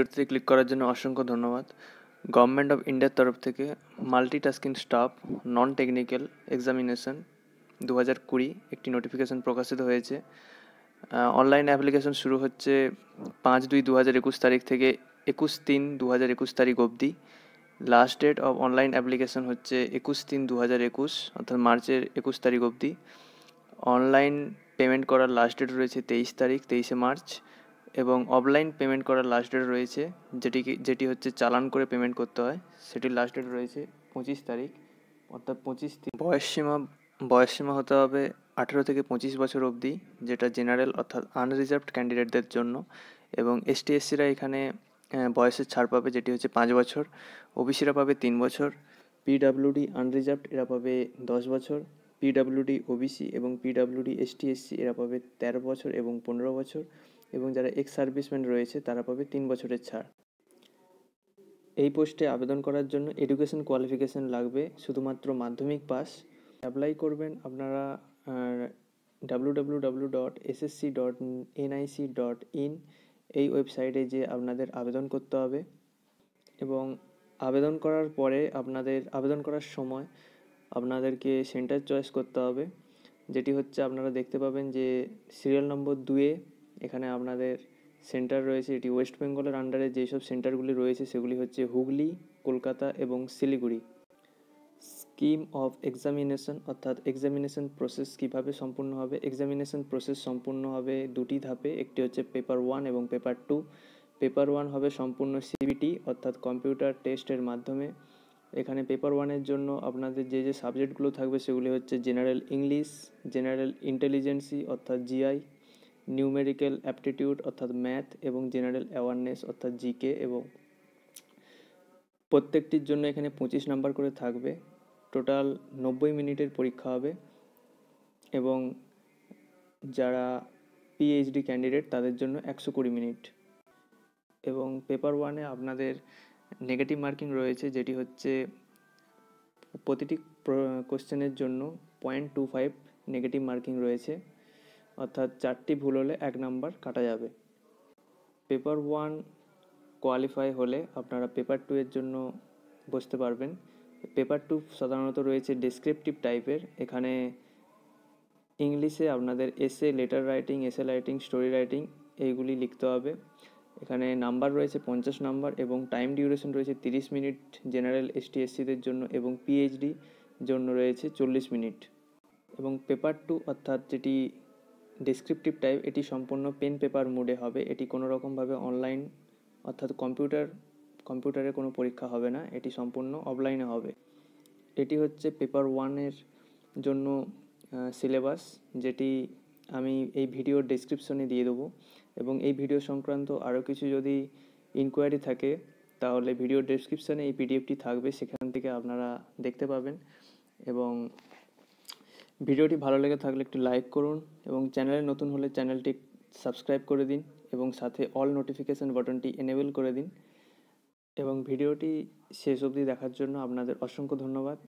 ভিডিওতে ক্লিক করার জন্য অসংখ্য ধন্যবাদ গভর্নমেন্ট অফ ইন্ডিয়ার তরফ থেকে multitasking staff non technical examination দু হাজার কুড়ি একটি নোটিফিকেশন প্রকাশিত হয়েছে অনলাইন অ্যাপ্লিকেশন শুরু হচ্ছে পাঁচ দুই দু হাজার একুশ তারিখ থেকে একুশ তিন দু হাজার একুশ তারিখ অবধি last date of online application হচ্ছে একুশ তিন দু হাজার একুশ অর্থাৎ মার্চের একুশ তারিখ অবধি অনলাইন পেমেন্ট করার লাস্ট ডেট রয়েছে তেইশ তারিখ তেইশে মার্চ এবং অফলাইন পেমেন্ট করার লাস্ট ডেট রয়েছে যেটি যেটি হচ্ছে চালান করে পেমেন্ট করতে হয় সেটির লাস্ট ডেট রয়েছে পঁচিশ তারিখ অর্থাৎ পঁচিশ বয়সসীমা বয়সসীমা হতে হবে আঠেরো থেকে পঁচিশ বছর অবধি যেটা জেনারেল অর্থাৎ আনরিজার্ভড ক্যান্ডিডেটদের জন্য এবং এসটি এসসিরা এখানে বয়সের ছাড় পাবে যেটি হচ্ছে পাঁচ বছর ওবিসিরা পাবে তিন বছর পিডাব্লিউডি আনরিজার্ভড এরা পাবে দশ বছর পিডাব্লিউডি ওবিসি এবং পিডাব্লিউডি এসটি এসসি এরা পাবে তেরো বছর এবং পনেরো বছর এবং যারা এক্স সার্ভিসম্যান রয়েছে তারা পাবে তিন বছরের ছাড় এই পোস্টে আবেদন করার জন্য এডুকেশন কোয়ালিফিকেশান লাগবে শুধুমাত্র মাধ্যমিক পাস অ্যাপ্লাই করবেন আপনারা W W dot SSC dot NIC dot in এই ওয়েবসাইটে যে আপনাদের আবেদন করতে হবে এবং আবেদন করার পরে আপনাদের আবেদন করার সময় আপনাদেরকে সেন্টার চয়েস করতে হবে যেটি হচ্ছে আপনারা দেখতে পাবেন যে সিরিয়াল নম্বর দুয়ে এখানে আপনাদের সেন্টার রয়েছে এটি ওয়েস্ট বেঙ্গলের আন্ডারে যেসব সেন্টারগুলি রয়েছে সেগুলি হচ্ছে হুগলি কলকাতা এবং শিলিগুড়ি স্কিম অফ এক্সামিনেশন অর্থাৎ এক্সামিনেশন প্রসেস কিভাবে সম্পূর্ণ হবে এক্সামিনেশন প্রসেস সম্পূর্ণ হবে দুটি ধাপে একটি হচ্ছে পেপার ওয়ান এবং পেপার টু পেপার ওয়ান হবে সম্পূর্ণ সিবিটি অর্থাৎ কম্পিউটার টেস্টের মাধ্যমে এখানে পেপার ওয়ানের জন্য আপনাদের যে যে সাবজেক্টগুলো থাকবে সেগুলি হচ্ছে জেনারেল ইংলিশ জেনারেল ইন্টেলিজেন্সি অর্থাৎ জিআই নিউমেরিক্যাল অ্যাপটিটিউড অর্থাৎ ম্যাথ এবং জেনারেল অ্যাওয়ারনেস অর্থাৎ জিকে এবং প্রত্যেকটির জন্য এখানে পঁচিশ নাম্বার করে থাকবে টোটাল নব্বই মিনিটের পরীক্ষা হবে এবং যারা পিএইচডি ক্যান্ডিডেট তাদের জন্য একশো কুড়ি মিনিট এবং পেপার ওয়ানে আপনাদের নেগেটিভ মার্কিং রয়েছে যেটি হচ্ছে প্রতিটি কোশ্চেনের জন্য point two five negative marking রয়েছে অর্থাৎ চারটি ভুল হলে এক নাম্বার কাটা যাবে পেপার ওয়ান কোয়ালিফাই হলে আপনারা পেপার টু এর জন্য বসতে পারবেন পেপার টু সাধারণত রয়েছে ডিসক্রিপটিভ টাইপের এখানে ইংলিশে আপনাদের essay letter writing essay writing story writing এইগুলি লিখতে হবে এখানে নাম্বার রয়েছে পঞ্চাশ নাম্বার এবং টাইম ডিউরেশন রয়েছে তিরিশ মিনিট জেনারেল এসটি এসসিদের জন্য এবং পিএইচডি জন্য রয়েছে চল্লিশ মিনিট এবং পেপার টু অর্থাৎ যেটি ডেসক্রিপটিভ টাইপ এটি সম্পূর্ণ পেন পেপার মোডে হবে এটি কোনো রকমভাবে অনলাইন অর্থাৎ কম্পিউটার কম্পিউটারে কোনো পরীক্ষা হবে না এটি সম্পূর্ণ অফলাইনে হবে এটি হচ্ছে পেপার ওয়ানের জন্য সিলেবাস যেটি আমি এই ভিডিওর ডেসক্রিপশনে দিয়ে দেবো এবং এই ভিডিও সংক্রান্ত আরও কিছু যদি ইনকোয়ারি থাকে তাহলে ভিডিও ডেসক্রিপশানে এই পিডিএফটি থাকবে সেখান থেকে আপনারা দেখতে পাবেন এবং ভিডিওটি ভালো লেগে থাকলে একটু লাইক করুন এবং চ্যানেলে নতুন হলে চ্যানেলটি সাবস্ক্রাইব করে দিন এবং সাথে অল নোটিফিকেশান বাটনটি এনেবেল করে দিন এবং ভিডিওটি শেষ অবধি দেখার জন্য আপনাদের অসংখ্য ধন্যবাদ